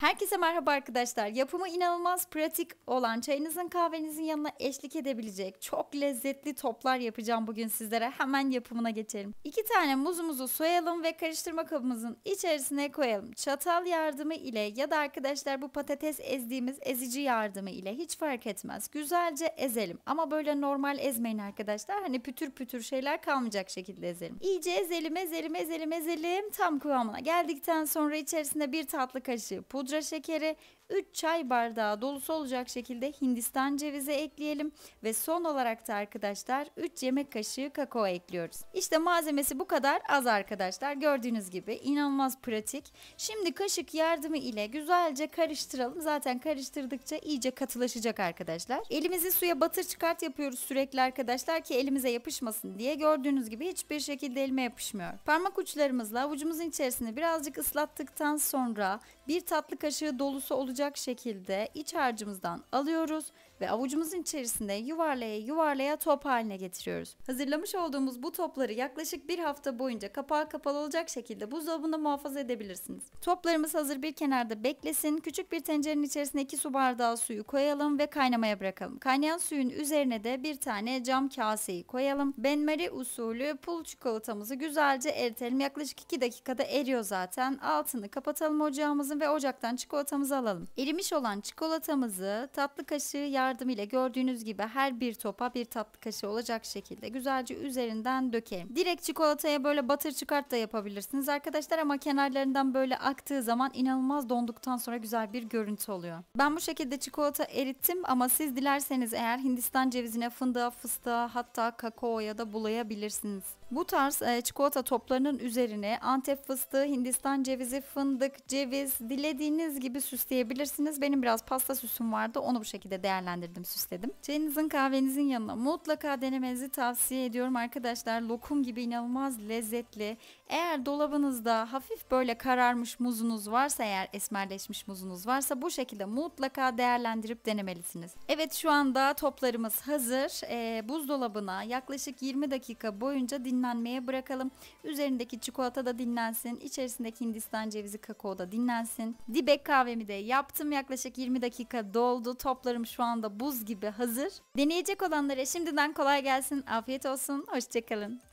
Herkese merhaba arkadaşlar. Yapımı inanılmaz pratik olan çayınızın kahvenizin yanına eşlik edebilecek çok lezzetli toplar yapacağım bugün sizlere. Hemen yapımına geçelim. 2 tane muzumuzu soyalım ve karıştırma kabımızın içerisine koyalım. Çatal yardımı ile ya da arkadaşlar bu patates ezdiğimiz ezici yardımı ile hiç fark etmez. Güzelce ezelim ama böyle normal ezmeyin arkadaşlar. Hani pütür pütür şeyler kalmayacak şekilde ezelim. İyice ezelim ezelim ezelim ezelim. Tam kıvamına geldikten sonra içerisine bir tatlı kaşığı pudra pudra şekeri, 3 çay bardağı dolusu olacak şekilde hindistan cevizi ekleyelim ve son olarak da arkadaşlar 3 yemek kaşığı kakao ekliyoruz. İşte malzemesi bu kadar az arkadaşlar. Gördüğünüz gibi inanılmaz pratik. Şimdi kaşık yardımı ile güzelce karıştıralım. Zaten karıştırdıkça iyice katılaşacak arkadaşlar. Elimizi suya batır çıkart yapıyoruz sürekli arkadaşlar ki elimize yapışmasın diye. Gördüğünüz gibi hiçbir şekilde elime yapışmıyor. Parmak uçlarımızla avucumuzun içerisini birazcık ıslattıktan sonra bir tatlı kaşığı dolusu olacak şekilde iç harcımızdan alıyoruz ve avucumuzun içerisinde yuvarlaya yuvarlaya top haline getiriyoruz. Hazırlamış olduğumuz bu topları yaklaşık bir hafta boyunca kapağı kapalı olacak şekilde buzdolabında muhafaza edebilirsiniz. Toplarımız hazır bir kenarda beklesin. Küçük bir tencerenin içerisine 2 su bardağı suyu koyalım ve kaynamaya bırakalım. Kaynayan suyun üzerine de bir tane cam kaseyi koyalım. Benmari usulü pul çikolatamızı güzelce eritelim. Yaklaşık 2 dakikada eriyor zaten. Altını kapatalım ocağımızın ve ocaktan çikolatamızı alalım. Erimiş olan çikolatamızı tatlı kaşığı yardımıyla yardımıyla gördüğünüz gibi her bir topa bir tatlı kaşığı olacak şekilde güzelce üzerinden dökelim. Direkt çikolataya böyle batır çıkart da yapabilirsiniz arkadaşlar ama kenarlarından böyle aktığı zaman inanılmaz donduktan sonra güzel bir görüntü oluyor. Ben bu şekilde çikolata erittim ama siz dilerseniz eğer Hindistan cevizine fındığa, fıstığa hatta kakao ya da bulayabilirsiniz. Bu tarz e, çikolata toplarının üzerine Antep fıstığı, Hindistan cevizi, fındık, ceviz dilediğiniz gibi süsleyebilirsiniz. Benim biraz pasta süsüm vardı onu bu şekilde değerlendirdim renklendirdim, süsledim. Çayınızın kahvenizin yanına mutlaka denemenizi tavsiye ediyorum arkadaşlar. Lokum gibi inanılmaz lezzetli. Eğer dolabınızda hafif böyle kararmış muzunuz varsa eğer esmerleşmiş muzunuz varsa bu şekilde mutlaka değerlendirip denemelisiniz. Evet şu anda toplarımız hazır. Ee, buzdolabına yaklaşık 20 dakika boyunca dinlenmeye bırakalım. Üzerindeki çikolata da dinlensin. içerisindeki hindistan cevizi kakao da dinlensin. Dibek kahvemi de yaptım. Yaklaşık 20 dakika doldu. Toplarım şu anda buz gibi hazır. Deneyecek olanlara şimdiden kolay gelsin, afiyet olsun, hoşçakalın.